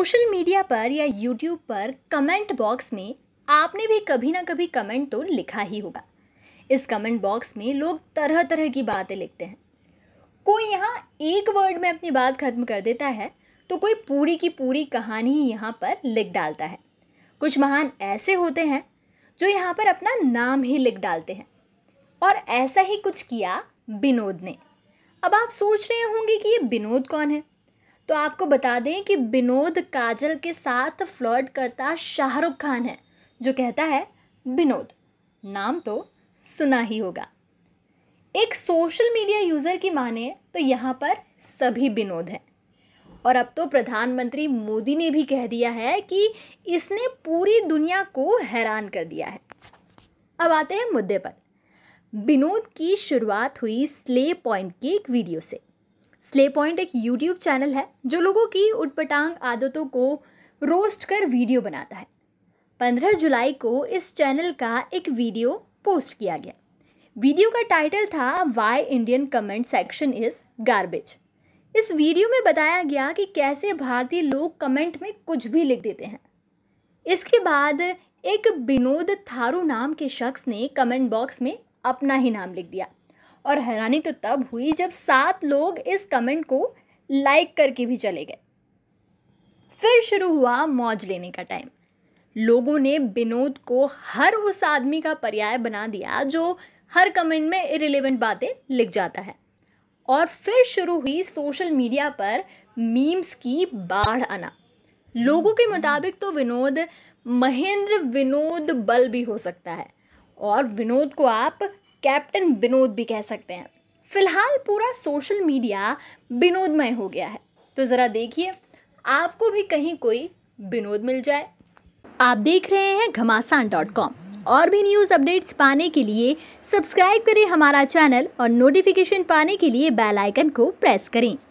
social media पर या YouTube पर कमेंट बॉक्स में आपने भी कभी ना कभी कमेंट तो लिखा ही होगा इस कमेंट बॉक्स में लोग तरह तरह की बातें लिखते हैं कोई यहाँ एक वर्ड में अपनी बात खत्म कर देता है तो कोई पूरी की पूरी कहानी यहाँ पर लिख डालता है कुछ महान ऐसे होते हैं जो यहाँ पर अपना नाम ही लिख डालते हैं और ऐसा ही कुछ किया विनोद ने अब आप सोच रहे होंगे कि ये विनोद कौन है तो आपको बता दें कि विनोद काजल के साथ फ्लर्ट करता शाहरुख खान है जो कहता है विनोद नाम तो सुना ही होगा एक सोशल मीडिया यूज़र की माने तो यहाँ पर सभी विनोद हैं और अब तो प्रधानमंत्री मोदी ने भी कह दिया है कि इसने पूरी दुनिया को हैरान कर दिया है अब आते हैं मुद्दे पर विनोद की शुरुआत हुई स्ले पॉइंट की एक वीडियो से स्ले पॉइंट एक यूट्यूब चैनल है जो लोगों की उटपटांग आदतों को रोस्ट कर वीडियो बनाता है पंद्रह जुलाई को इस चैनल का एक वीडियो पोस्ट किया गया वीडियो का टाइटल था why Indian comment section is garbage इस वीडियो में बताया गया कि कैसे भारतीय लोग कमेंट में कुछ भी लिख देते हैं इसके बाद एक विनोद थारू नाम के शख्स ने कमेंट बॉक्स में अपना ही नाम लिख दिया और हैरानी तो तब हुई जब सात लोग इस कमेंट को लाइक करके भी चले गए फिर शुरू हुआ मौज लेने का टाइम लोगों ने विनोद को हर उस आदमी का पर्याय बना दिया जो हर कमेंट में इरेलीवेंट बातें लिख जाता है और फिर शुरू हुई सोशल मीडिया पर मीम्स की बाढ़ आना लोगों के मुताबिक तो विनोद महेंद्र विनोद बल भी हो सकता है और विनोद को आप कैप्टन विनोद भी कह सकते हैं फिलहाल पूरा सोशल मीडिया विनोदमय हो गया है तो ज़रा देखिए आपको भी कहीं कोई विनोद मिल जाए आप देख रहे हैं घमासान डॉट कॉम और भी न्यूज़ अपडेट्स पाने के लिए सब्सक्राइब करें हमारा चैनल और नोटिफिकेशन पाने के लिए बेल आइकन को प्रेस करें